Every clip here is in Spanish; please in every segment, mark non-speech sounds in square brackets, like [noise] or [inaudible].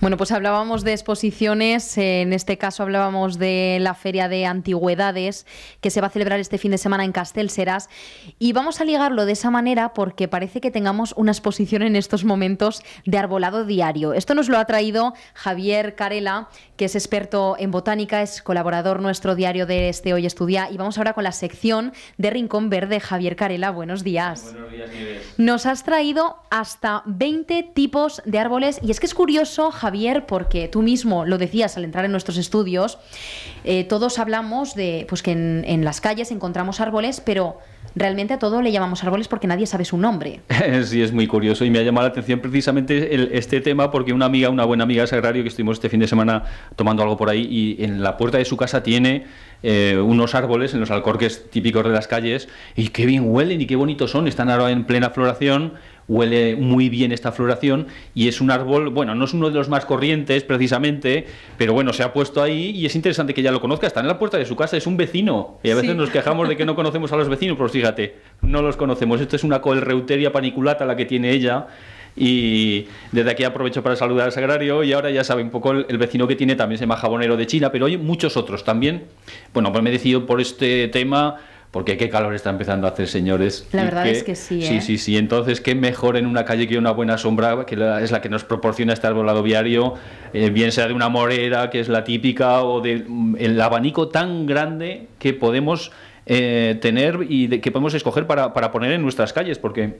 Bueno, pues hablábamos de exposiciones, en este caso hablábamos de la Feria de Antigüedades que se va a celebrar este fin de semana en Castelseras y vamos a ligarlo de esa manera porque parece que tengamos una exposición en estos momentos de arbolado diario. Esto nos lo ha traído Javier Carela, que es experto en botánica, es colaborador nuestro diario de este Hoy Estudia y vamos ahora con la sección de Rincón Verde. Javier Carela, buenos días. Buenos días, Nieves. Nos has traído hasta 20 tipos de árboles y es que es curioso, Javier, Javier, porque tú mismo lo decías al entrar en nuestros estudios, eh, todos hablamos de pues, que en, las calles encontramos árboles, pero realmente a todo le llamamos árboles porque nadie sabe su nombre. [laughs] Sí, es muy curioso y me ha llamado la atención precisamente este tema porque una amiga, una buena amiga de Sagrario que estuvimos este fin de semana tomando algo por ahí y en la puerta de su casa tiene eh, unos árboles en los alcorques típicos de las calles y qué bien huelen y qué bonitos son, están ahora en plena floración, huele muy bien esta floración y es un árbol, bueno, no es uno de los más corrientes precisamente, pero bueno, se ha puesto ahí y es interesante que ya lo conozca, está en la puerta de su casa, es un vecino y a veces nos quejamos de que no [laughs] conocemos a los vecinos, pero pues fíjate, no los conocemos, esto es una coelreuteria paniculata la que tiene ella y desde aquí aprovecho para saludar al Sagrario y ahora ya sabe un poco el, vecino que tiene también se llama jabonero de China, pero hay muchos otros también. Bueno, pues me he por este tema porque qué calor está empezando a hacer, señores. La verdad es que sí. Sí, ¿eh? sí, sí. Entonces, qué mejor en una calle que una buena sombra, que es la que nos proporciona este arbolado viario, eh, bien sea de una morera, que es la típica, o del mm, abanico tan grande que podemos eh, tener y que podemos escoger para, para poner en nuestras calles, porque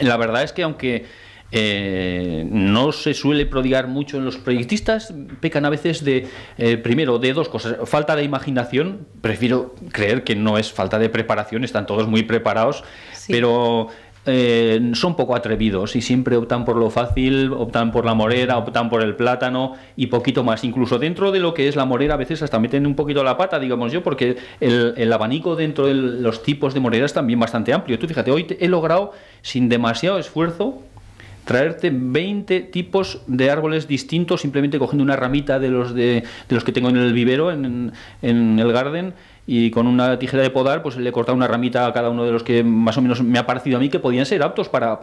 la verdad es que aunque eh, no se suele prodigar mucho en los proyectistas, pecan a veces de, eh, primero, de dos cosas, falta de imaginación, prefiero creer que no es falta de preparación, están todos muy preparados, pero... Eh, son poco atrevidos y siempre optan por lo fácil, optan por la morera, optan por el plátano y poquito más. Incluso dentro de lo que es la morera, a veces hasta meten un poquito la pata, digamos yo, porque el, el abanico dentro de los tipos de morera es también bastante amplio. Tú fíjate, hoy he logrado sin demasiado esfuerzo traerte 20 tipos de árboles distintos simplemente cogiendo una ramita de los, de los que tengo en el vivero, en, en el garden, y con una tijera de podar pues le he cortado una ramita a cada uno de los que más o menos me ha parecido a mí que podían ser aptos para,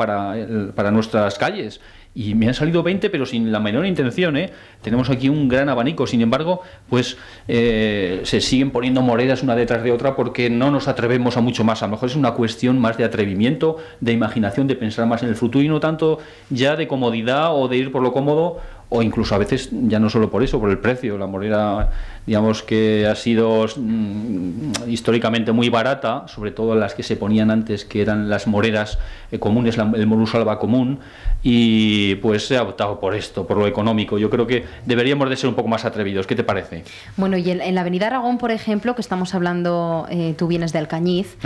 nuestras calles. Y me han salido 20, pero sin la menor intención. ¿eh? Tenemos aquí un gran abanico. Sin embargo, pues eh, se siguen poniendo moredas una detrás de otra porque no nos atrevemos a mucho más. A lo mejor es una cuestión más de atrevimiento, de imaginación, de pensar más en el futuro y no tanto ya de comodidad o de ir por lo cómodo o incluso a veces ya no solo por eso, por el precio. La morera, digamos que ha sido mm, históricamente muy barata, sobre todo las que se ponían antes, que eran las moreras eh, comunes, el morus alba común, y pues se ha optado por esto, por lo económico. Yo creo que deberíamos de ser un poco más atrevidos. ¿Qué te parece? Bueno, y en, la Avenida Aragón, por ejemplo, que estamos hablando, eh, tú vienes de Alcañiz,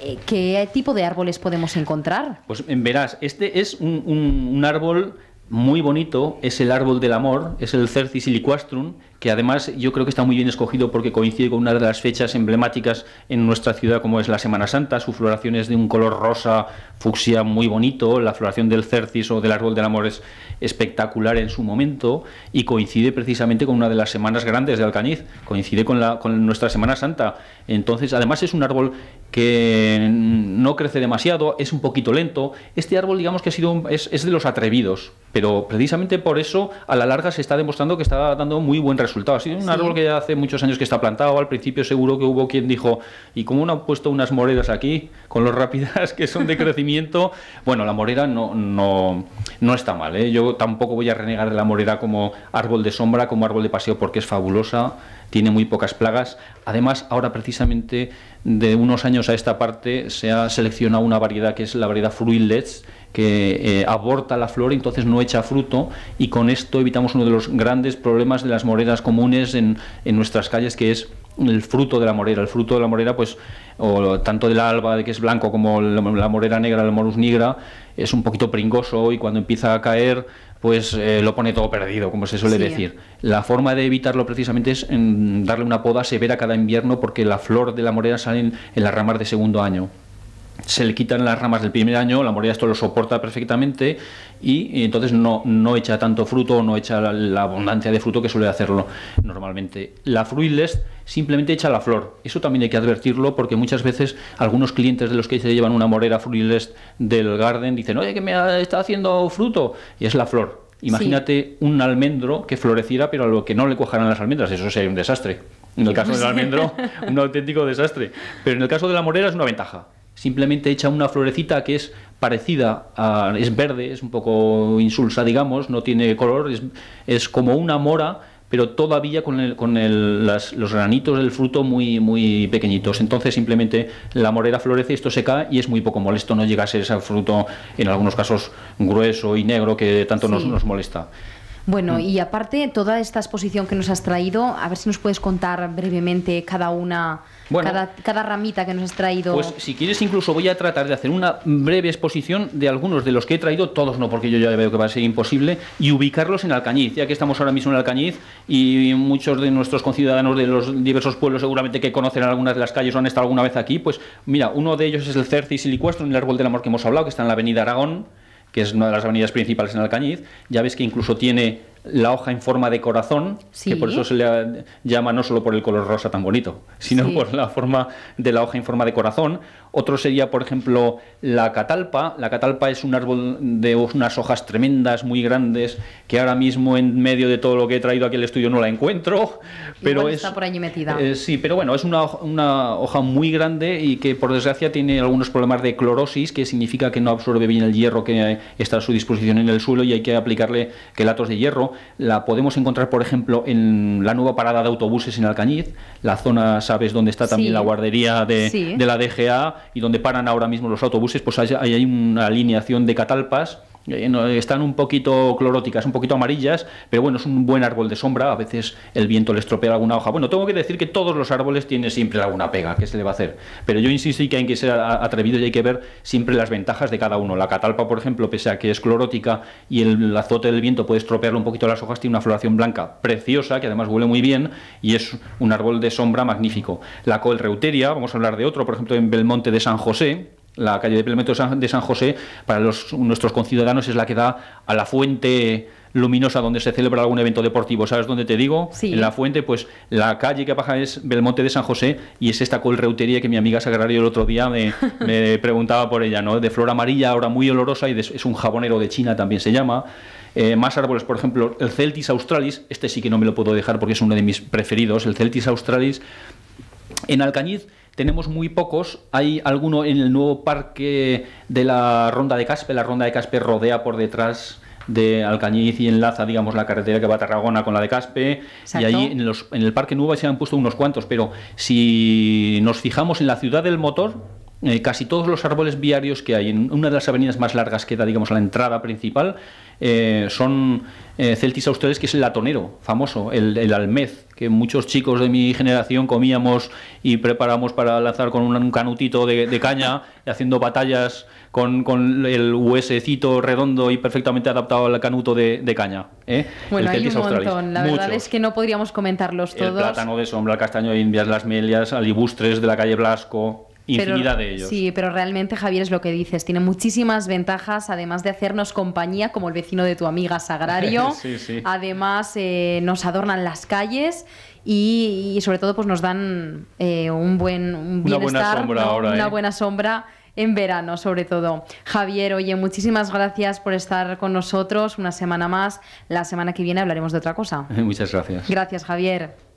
eh, ¿qué tipo de árboles podemos encontrar? Pues verás, este es un, un árbol muy bonito es el árbol del amor, es el Cercis iliquastrum, que además yo creo que está muy bien escogido porque coincide con una de las fechas emblemáticas en nuestra ciudad como es la Semana Santa, su floración es de un color rosa fucsia muy bonito, la floración del Cercis o del árbol del amor es espectacular en su momento y coincide precisamente con una de las semanas grandes de Alcañiz, coincide con, la, nuestra Semana Santa. Entonces, además es un árbol que no crece demasiado, es un poquito lento. Este árbol digamos que ha sido, es, es de los atrevidos, pero precisamente por eso a la larga se está demostrando que está dando muy buen resultado. Es un árbol que ya hace muchos años que está plantado, al principio seguro que hubo quien dijo, ¿y cómo no han puesto unas moreras aquí con los rápidas que son de [laughs] crecimiento? bueno, la morera no, está mal, ¿eh? yo tampoco voy a renegar de la morera como árbol de sombra, como árbol de paseo, porque es fabulosa, tiene muy pocas plagas. Además, ahora precisamente de unos años a esta parte se ha seleccionado una variedad que es la variedad Fruilets, que eh, aborta la flor y entonces no echa fruto y con esto evitamos uno de los grandes problemas de las moreras comunes en, nuestras calles que es el fruto de la morera. El fruto de la morera, pues, o tanto del alba, de que es blanco, como la morera negra, la morus nigra, es un poquito pringoso y cuando empieza a caer, pues eh, lo pone todo perdido, como se suele ¿eh? decir. La forma de evitarlo precisamente es darle una poda severa cada invierno porque la flor de la morera sale en, en las ramas de segundo año se le quitan las ramas del primer año, la morera esto lo soporta perfectamente y, entonces no, no echa tanto fruto, no echa la, abundancia de fruto que suele hacerlo normalmente. La fruitless simplemente echa la flor. Eso también hay que advertirlo porque muchas veces algunos clientes de los que se llevan una morera fruitless del garden dicen, oye, que me está haciendo fruto y es la flor. Imagínate un almendro que floreciera pero a lo que no le cojaran las almendras, eso sería un desastre. En el caso del pues almendro, [laughs] un auténtico desastre. Pero en el caso de la morera es una ventaja simplemente echa una florecita que es parecida, a, es verde, es un poco insulsa, digamos, no tiene color, es, es como una mora, pero todavía con, el, con el, los granitos del fruto muy, muy pequeñitos. Entonces simplemente la morera florece, esto se cae y es muy poco molesto, no llega a ser ese fruto, en algunos casos, grueso y negro que tanto nos, nos molesta. Bueno, mm. y aparte, toda esta exposición que nos has traído, a ver si nos puedes contar brevemente cada una, cada, ramita que nos has traído. Pues si quieres, incluso voy a tratar de hacer una breve exposición de algunos de los que he traído, todos no, porque yo ya veo que va a ser imposible, y ubicarlos en Alcañiz, ya que estamos ahora mismo en Alcañiz y muchos de nuestros conciudadanos de los diversos pueblos seguramente que conocen algunas de las calles o han estado alguna vez aquí, pues mira, uno de ellos es el Cercis y en el Árbol del Amor que hemos hablado, que está en la avenida Aragón, que es una de las avenidas principales en Alcañiz, ya ves que incluso tiene la hoja en forma de corazón, que por eso se le llama no solo por el color rosa tan bonito, sino por la forma de la hoja en forma de corazón, otro sería, por ejemplo, la catalpa. La catalpa es un árbol de unas hojas tremendas, muy grandes, que ahora mismo en medio de todo lo que he traído aquí al estudio no la encuentro. Pero está por allí metida. Eh, sí, pero bueno, es una, hoja muy grande y que por desgracia tiene algunos problemas de clorosis, que significa que no absorbe bien el hierro que está a su disposición en el suelo y hay que aplicarle quelatos de hierro. La podemos encontrar, por ejemplo, en la nueva parada de autobuses en Alcañiz. La zona, sabes dónde está también la guardería de la DGA y donde paran ahora mismo los autobuses, pues hay, hay una alineación de catalpas eh, están un poquito cloróticas, un poquito amarillas, pero bueno, es un buen árbol de sombra, a veces el viento le estropea alguna hoja. Bueno, tengo que decir que todos los árboles tienen siempre alguna pega, ¿qué se le va a hacer? Pero yo insisto que hay que ser atrevido y hay que ver siempre las ventajas de cada uno. La catalpa, por ejemplo, pese a que es clorótica y el azote del viento puede estropearle un poquito las hojas, tiene una floración blanca preciosa, que además huele muy bien y es un árbol de sombra magnífico. La coelreuteria, vamos a hablar de otro, por ejemplo, en Belmonte de San José, la calle de Belmonte de San José, para nuestros conciudadanos, es la que da a la fuente luminosa donde se celebra algún evento deportivo. ¿Sabes dónde te digo? Sí. En la fuente, pues la calle que baja es Belmonte de San José y es esta colreutería que mi amiga Sagrario el otro día me, [laughs] preguntaba por ella, ¿no? De flor amarilla, ahora muy olorosa y es un jabonero de China también se llama. Eh, más árboles, por ejemplo, el Celtis australis, este sí que no me lo puedo dejar porque es uno de mis preferidos, el Celtis australis. En Alcañiz tenemos muy pocos. Hay alguno en el nuevo parque de la Ronda de Caspe. La Ronda de Caspe rodea por detrás de Alcañiz y enlaza, digamos, la carretera que va a Tarragona con la de Caspe. Y ahí en, los, en el Parque Nuevo se han puesto unos cuantos, pero si nos fijamos en la ciudad del motor, eh, casi todos los árboles viarios que hay en una de las avenidas más largas que da, digamos, a la entrada principal, eh, son eh, celtis australes, que es el latonero famoso, el, almez, que muchos chicos de mi generación comíamos y preparamos para lanzar con un, canutito de, caña, [laughs] haciendo batallas con, el huesecito redondo y perfectamente adaptado al canuto de, caña. Bueno, hay un montón. La verdad es que no podríamos comentarlos todos. El plátano de sombra, el castaño de indias, las melias, alibustres de la calle Blasco, Sí, pero realmente Javier es lo que dices, tiene muchísimas ventajas, además de hacernos compañía como el vecino de tu amiga Sagrario, [laughs] además eh, nos adornan las calles y, sobre todo pues nos dan eh, un buen un una buena sombra una ¿eh? buena sombra en verano sobre todo. Javier, oye, muchísimas gracias por estar con nosotros una semana más. La semana que viene hablaremos de otra cosa. [laughs] Muchas gracias. Gracias, Javier.